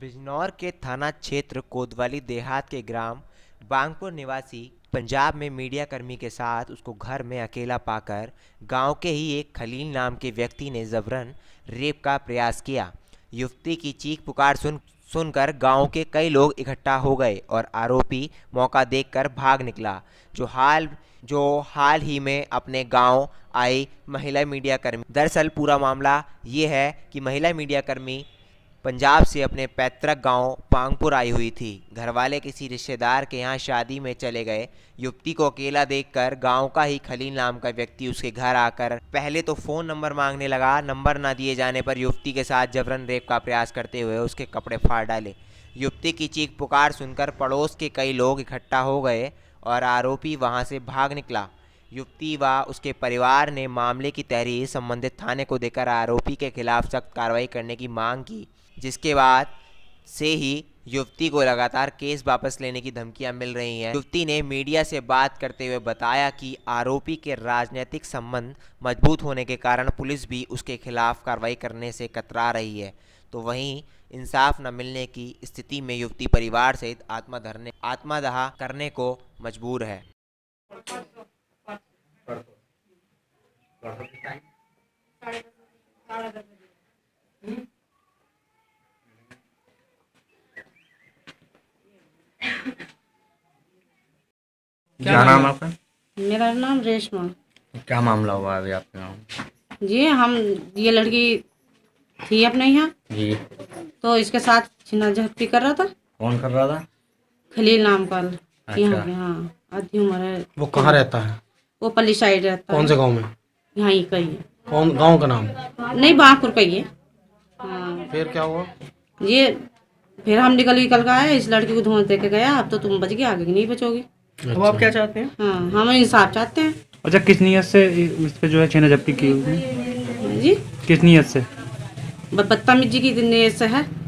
बिजनौर के थाना क्षेत्र कोतवाली देहात के ग्राम बांगपुर निवासी पंजाब में मीडिया कर्मी के साथ उसको घर में अकेला पाकर गांव के ही एक खलील नाम के व्यक्ति ने जबरन रेप का प्रयास किया युवती की चीख पुकार सुन सुनकर गांव के कई लोग इकट्ठा हो गए और आरोपी मौका देखकर भाग निकला जो हाल जो हाल ही में अपने गांव आई महिला मीडियाकर्मी दरअसल पूरा मामला ये है कि महिला मीडियाकर्मी पंजाब से अपने पैतृक गांव पांगपुर आई हुई थी घरवाले किसी रिश्तेदार के यहाँ शादी में चले गए युवती को अकेला देखकर गांव का ही खलील नाम का व्यक्ति उसके घर आकर पहले तो फ़ोन नंबर मांगने लगा नंबर ना दिए जाने पर युवती के साथ जबरन रेप का प्रयास करते हुए उसके कपड़े फाड़ डाले युवती की चीख पुकार सुनकर पड़ोस के कई लोग इकट्ठा हो गए और आरोपी वहाँ से भाग निकला युवती व उसके परिवार ने मामले की तहरीर संबंधित थाने को देकर आरोपी के खिलाफ सख्त कार्रवाई करने की मांग की जिसके बाद से ही युवती को लगातार केस वापस लेने की धमकियां मिल रही हैं युवती ने मीडिया से बात करते हुए बताया कि आरोपी के राजनीतिक संबंध मजबूत होने के कारण पुलिस भी उसके खिलाफ कार्रवाई करने से कतरा रही है तो वहीं इंसाफ न मिलने की स्थिति में युवती परिवार सहित आत्मा धरने आत्मदाह करने को मजबूर है क्या नाम आपका मेरा नाम रेशमा क्या मामला हुआ अभी आपके यहाँ जी हम ये लड़की थी अपने यहाँ जी तो इसके साथ छिना झपटी कर रहा था कौन कर रहा था खलील नाम का अच्छा। यहाँ हाँ, आधी उम्र है वो कहाँ रहता है वो पल्ली साइड रहता है कौन से गांव में यहाँ ही कही है कौन गांव का नाम नहीं बांकुर कही है हाँ। फिर क्या हुआ ये फिर हम निकल निकल का आए इस लड़की को धुआं दे के गया अब तो तुम बच गए आगे नहीं बचोगी अच्छा। आप क्या चाहते हैं हाँ हम इंसाफ चाहते हैं अच्छा किस नीयत से इस पे जो है छेना जब्ती की हुई जी किस नीयत से बदतमीजी की नीयत से है